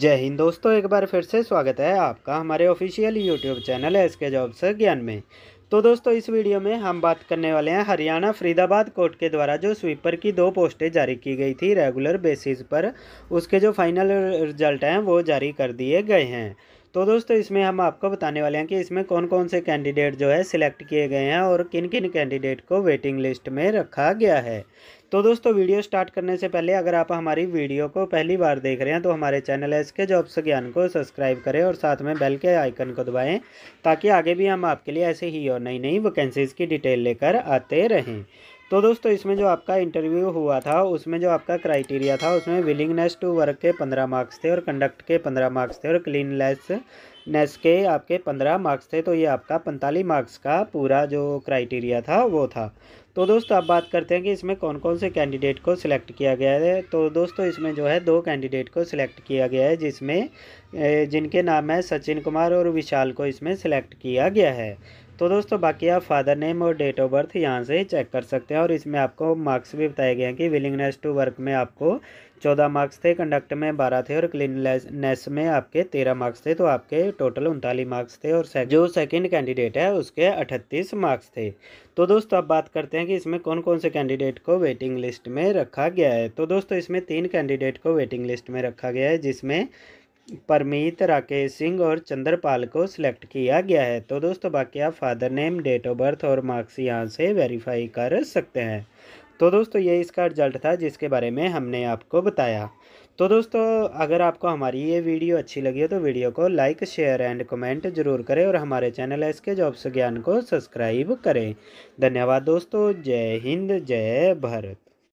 जय हिंद दोस्तों एक बार फिर से स्वागत है आपका हमारे official YouTube channel S K job से ज्ञान में तो दोस्तों इस वीडियो में हम बात करने वाले हैं हरियाणा फरीदाबाद कोर्ट के द्वारा जो स्वीपर की दो पोस्टें जारी की गई थी रेगुलर बेसिस पर उसके जो फाइनल रिजल्ट हैं वो जारी कर दिए गए हैं तो दोस्तों इसमें हम आपको बताने वाले हैं कि इसमें कौन कौन से कैंडिडेट जो है सिलेक्ट किए गए हैं और किन किन कैंडिडेट को वेटिंग लिस्ट में रखा गया है तो दोस्तों वीडियो स्टार्ट करने से पहले अगर आप हमारी वीडियो को पहली बार देख रहे हैं तो हमारे चैनल एस के जॉब्स ज्ञान को सब्सक्राइब करें और साथ में बेल के आइकन को दबाएँ ताकि आगे भी हम आपके लिए ऐसे ही और नई नई वैकेंसीज़ की डिटेल लेकर आते रहें तो दोस्तों इसमें जो आपका इंटरव्यू हुआ था उसमें जो आपका क्राइटेरिया था उसमें विलिंगनेस टू वर्क के पंद्रह मार्क्स थे और कंडक्ट के पंद्रह मार्क्स थे और क्लीनलेस नेस के आपके पंद्रह मार्क्स थे तो ये आपका पैंतालीस मार्क्स का पूरा जो क्राइटेरिया था वो था तो दोस्तों अब बात करते हैं कि इसमें कौन कौन से कैंडिडेट को सिलेक्ट किया गया है तो दोस्तों इसमें जो है दो कैंडिडेट को सिलेक्ट किया गया है जिसमें जिनके नाम है सचिन कुमार और विशाल को इसमें सिलेक्ट किया गया है तो दोस्तों बाकी आप फादर नेम और डेट ऑफ बर्थ यहाँ से चेक कर सकते हैं और इसमें आपको मार्क्स भी बताए गए हैं कि विलिंगनेस टू वर्क में आपको चौदह मार्क्स थे कंडक्ट में बारह थे और क्लीननेस में आपके तेरह मार्क्स थे तो आपके टोटल उनतालीस मार्क्स थे और जो सेकंड कैंडिडेट है उसके अठतीस मार्क्स थे तो दोस्तों अब बात करते हैं कि इसमें कौन कौन से कैंडिडेट को वेटिंग लिस्ट में रखा गया है तो दोस्तों इसमें तीन कैंडिडेट को वेटिंग लिस्ट में रखा गया है जिसमें परमीत राकेश सिंह और चंद्रपाल को सिलेक्ट किया गया है तो दोस्तों बाकी आप father name date of birth और मार्क्स यहाँ से वेरीफाई कर सकते हैं तो दोस्तों ये इसका रिजल्ट था जिसके बारे में हमने आपको बताया तो दोस्तों अगर आपको हमारी ये वीडियो अच्छी लगी हो तो वीडियो को लाइक शेयर एंड कमेंट जरूर करें और हमारे चैनल एस के जॉब्स ज्ञान को सब्सक्राइब करें धन्यवाद दोस्तों जय हिंद जय भारत